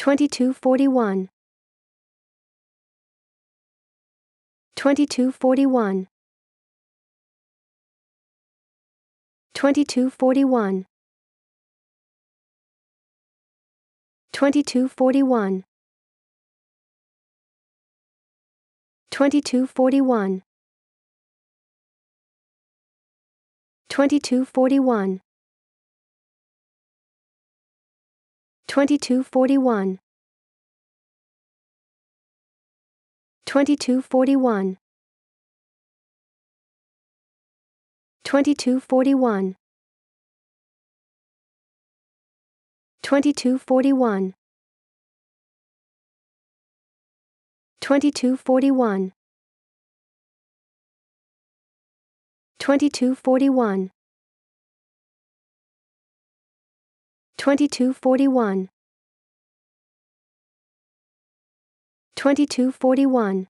2241 2241 2241 2241 2241 2241 2241 2241 2241 2241 2241 2241 2241 2241